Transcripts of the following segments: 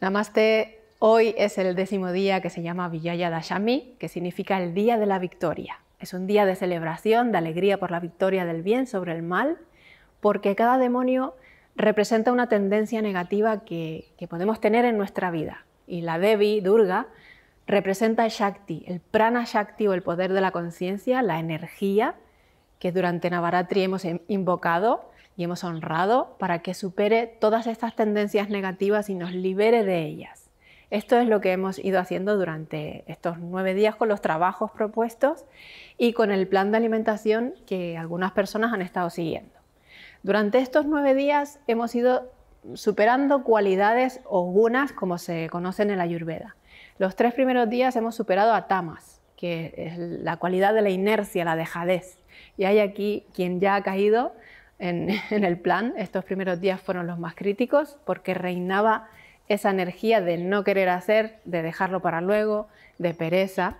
Namaste, hoy es el décimo día que se llama Vijaya Dashami, que significa el día de la victoria. Es un día de celebración, de alegría por la victoria del bien sobre el mal, porque cada demonio representa una tendencia negativa que, que podemos tener en nuestra vida. Y la Devi, Durga, representa el Shakti, el Prana Shakti o el poder de la conciencia, la energía que durante Navaratri hemos invocado y hemos honrado para que supere todas estas tendencias negativas y nos libere de ellas. Esto es lo que hemos ido haciendo durante estos nueve días con los trabajos propuestos y con el plan de alimentación que algunas personas han estado siguiendo. Durante estos nueve días hemos ido superando cualidades o gunas como se conocen en la Ayurveda. Los tres primeros días hemos superado a tamas, que es la cualidad de la inercia, la dejadez. Y hay aquí quien ya ha caído en, el plan. Estos primeros días fueron los más críticos porque reinaba esa energía de no querer hacer, de dejarlo para luego, de pereza.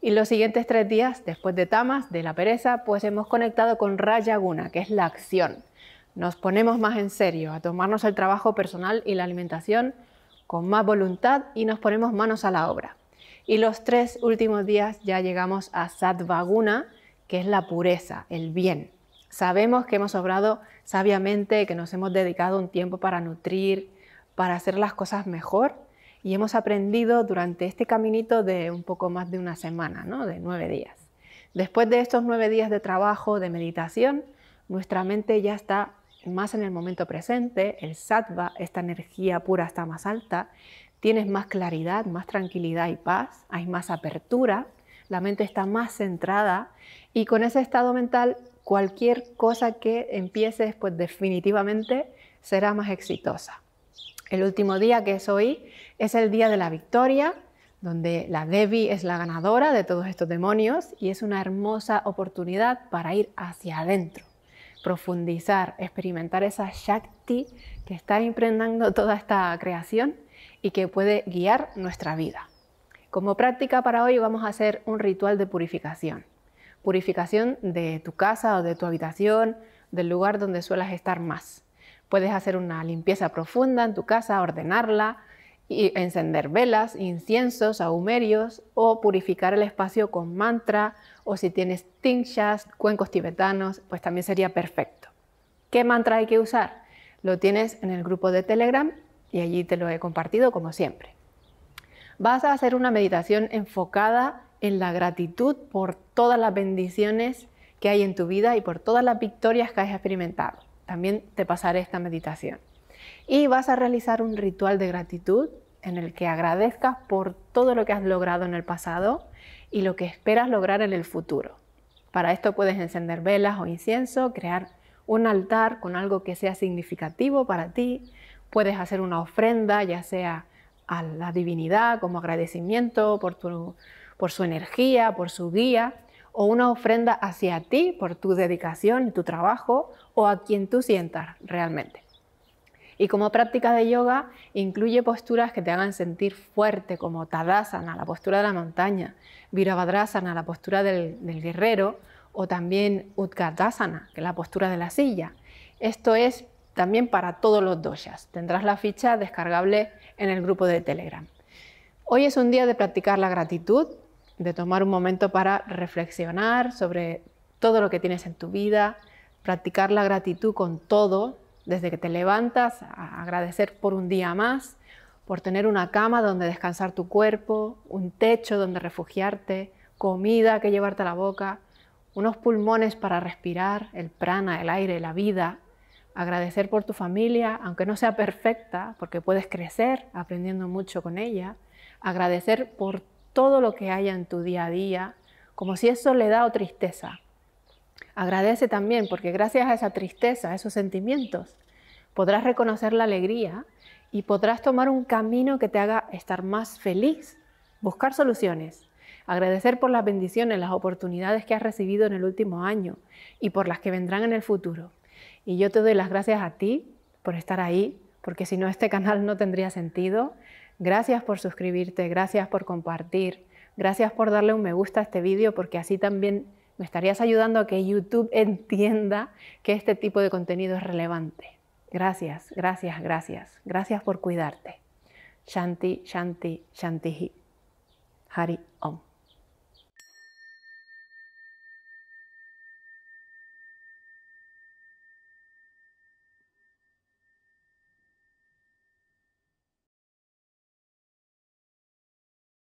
Y los siguientes tres días, después de Tamas, de la pereza, pues hemos conectado con Raya Guna, que es la acción. Nos ponemos más en serio a tomarnos el trabajo personal y la alimentación con más voluntad y nos ponemos manos a la obra. Y los tres últimos días ya llegamos a Satvaguna, que es la pureza, el bien. Sabemos que hemos obrado sabiamente, que nos hemos dedicado un tiempo para nutrir, para hacer las cosas mejor y hemos aprendido durante este caminito de un poco más de una semana, ¿no? de nueve días. Después de estos nueve días de trabajo, de meditación, nuestra mente ya está más en el momento presente, el sattva, esta energía pura está más alta, tienes más claridad, más tranquilidad y paz, hay más apertura la mente está más centrada y con ese estado mental cualquier cosa que empiece después definitivamente será más exitosa. El último día que es hoy es el día de la victoria, donde la Devi es la ganadora de todos estos demonios y es una hermosa oportunidad para ir hacia adentro, profundizar, experimentar esa Shakti que está impregnando toda esta creación y que puede guiar nuestra vida. Como práctica para hoy vamos a hacer un ritual de purificación. Purificación de tu casa o de tu habitación, del lugar donde suelas estar más. Puedes hacer una limpieza profunda en tu casa, ordenarla, y encender velas, inciensos, ahumerios o purificar el espacio con mantra o si tienes tinchas, cuencos tibetanos, pues también sería perfecto. ¿Qué mantra hay que usar? Lo tienes en el grupo de Telegram y allí te lo he compartido como siempre vas a hacer una meditación enfocada en la gratitud por todas las bendiciones que hay en tu vida y por todas las victorias que has experimentado. También te pasaré esta meditación. Y vas a realizar un ritual de gratitud en el que agradezcas por todo lo que has logrado en el pasado y lo que esperas lograr en el futuro. Para esto puedes encender velas o incienso, crear un altar con algo que sea significativo para ti, puedes hacer una ofrenda, ya sea a la divinidad como agradecimiento por, su energía, por su guía, o una ofrenda hacia ti por tu dedicación y tu trabajo, o a quien tú sientas realmente. Y como práctica de yoga, incluye posturas que te hagan sentir fuerte, como Tadasana, la postura de la montaña, Virabhadrasana, la postura del, guerrero, o también Utkatasana, que es la postura de la silla. Esto es también para todos los doshas. Tendrás la ficha descargable en el grupo de Telegram. Hoy es un día de practicar la gratitud, de tomar un momento para reflexionar sobre todo lo que tienes en tu vida, practicar la gratitud con todo, desde que te levantas, agradecer por un día más, por tener una cama donde descansar tu cuerpo, un techo donde refugiarte, comida que llevarte a la boca, unos pulmones para respirar, el prana, el aire, la vida, agradecer por tu familia, aunque no sea perfecta, porque puedes crecer aprendiendo mucho con ella, agradecer por todo lo que haya en tu día a día, como si eso le da o tristeza. Agradece también, porque gracias a esa tristeza, a esos sentimientos, podrás reconocer la alegría y podrás tomar un camino que te haga estar más feliz, buscar soluciones, agradecer por las bendiciones, las oportunidades que has recibido en el último año y por las que vendrán en el futuro. Y yo te doy las gracias a ti por estar ahí, porque si no este canal no tendría sentido. Gracias por suscribirte, gracias por compartir, gracias por darle un me gusta a este vídeo, porque así también me estarías ayudando a que YouTube entienda que este tipo de contenido es relevante. Gracias, gracias, gracias. Gracias por cuidarte. Shanti, Shanti, Shantihi. Hari Om.